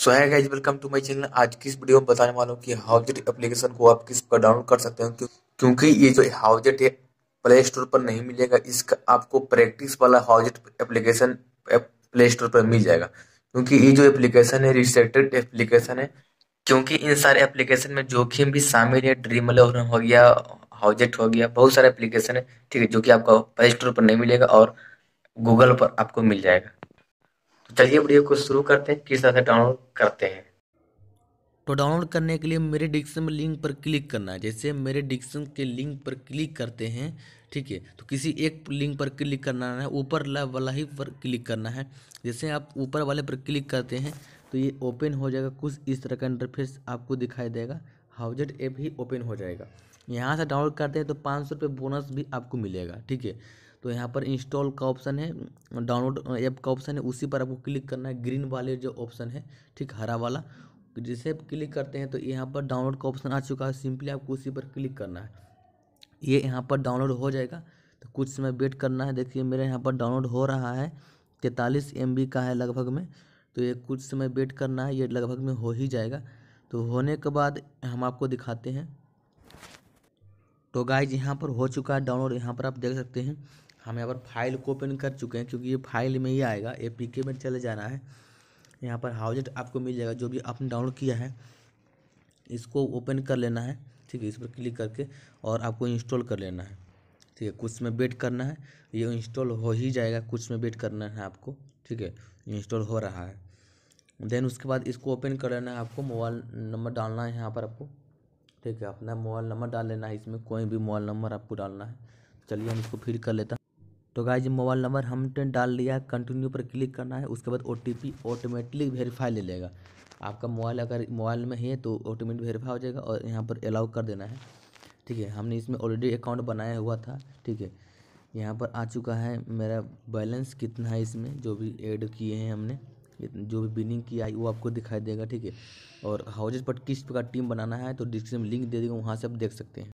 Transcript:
so hi guys welcome to my channel आज की इस वीडियो में बताने वाला हूँ कि हाउजेट एप्लीकेशन को आप किस पर डाउनलोड कर सकते हैं क्योंकि ये जो हाउजेट है प्ले स्टोर पर नहीं मिलेगा इसका आपको प्रैक्टिस वाला हाउजेट एप्लीकेशन प्ले स्टोर पर मिल जाएगा क्योंकि ये जो एप्लीकेशन है रिस्ट्रेक्टेड एप्लीकेशन है क्योंकि इन सारे एप्लीकेशन में जोखिम भी शामिल है ड्रीम ड्रीमल हो गया हाउजेट हो गया बहुत सारे एप्लीकेशन है ठीक है जो कि आपको प्ले स्टोर पर नहीं मिलेगा और गूगल पर आपको मिल जाएगा चलिए वीडियो को शुरू करते हैं किस तरह से डाउनलोड करते हैं तो डाउनलोड करने के लिए मेरे डिक्शन में लिंक पर क्लिक करना है जैसे मेरे डिक्शन के लिंक पर क्लिक करते हैं ठीक है तो किसी एक लिंक पर क्लिक करना है ऊपर वाला ही पर क्लिक करना है जैसे आप ऊपर वाले पर क्लिक करते हैं तो ये ओपन हो जाएगा कुछ इस तरह का इंटरफेस आपको दिखाई देगा हाउजेट ऐप ही ओपन हो जाएगा यहाँ से डाउनलोड करते हैं तो पाँच सौ बोनस भी आपको मिलेगा ठीक है तो यहाँ पर इंस्टॉल का ऑप्शन है डाउनलोड ऐप का ऑप्शन है उसी पर आपको क्लिक करना है ग्रीन वाले जो ऑप्शन है ठीक हरा वाला जिसे क्लिक करते हैं तो यहाँ पर डाउनलोड का ऑप्शन आ चुका है सिंपली आपको उसी पर क्लिक करना है ये यहाँ पर डाउनलोड हो जाएगा तो कुछ समय वेट करना है देखिए मेरे यहाँ पर डाउनलोड हो रहा है तैंतालीस एम का है लगभग में तो ये कुछ समय वेट करना है ये लगभग में हो ही जाएगा तो होने के बाद हम आपको दिखाते हैं तो गाइज यहाँ पर हो चुका है डाउनलोड यहाँ पर आप देख सकते हैं हम यहाँ पर फाइल को ओपन कर चुके हैं क्योंकि ये फाइल में ही आएगा ए पी के में चले जाना है यहाँ पर हाउजेट आपको मिल जाएगा जो भी आपने डाउनलोड किया है इसको ओपन कर लेना है ठीक है इस पर क्लिक करके और आपको इंस्टॉल कर लेना है ठीक है कुछ में वेट करना है ये इंस्टॉल हो ही जाएगा कुछ में वेट करना है आपको ठीक है इंस्टॉल हो रहा है देन उसके बाद इसको ओपन कर लेना है आपको मोबाइल नंबर डालना है यहाँ पर आपको ठीक है अपना मोबाइल नंबर डाल लेना है इसमें कोई भी मोबाइल नंबर आपको डालना है चलिए हम इसको फिर कर लेता तो जी मोबाइल नंबर हमने डाल लिया है कंटिन्यू पर क्लिक करना है उसके बाद ओ टी ऑटोमेटिकली वेरीफाई ले लेगा आपका मोबाइल अगर मोबाइल में है तो ऑटोमेटिक वेरीफाई हो जाएगा और यहाँ पर अलाउ कर देना है ठीक है हमने इसमें ऑलरेडी अकाउंट बनाया हुआ था ठीक है यहाँ पर आ चुका है मेरा बैलेंस कितना है इसमें जो भी ऐड किए हैं हमने जो भी बिनिंग किया है वो आपको दिखाई देगा ठीक है और हाउजेज पर किस प्रकार टीम बनाना है तो डिस्क्रिप्शन लिंक दे देगा वहाँ से आप देख सकते हैं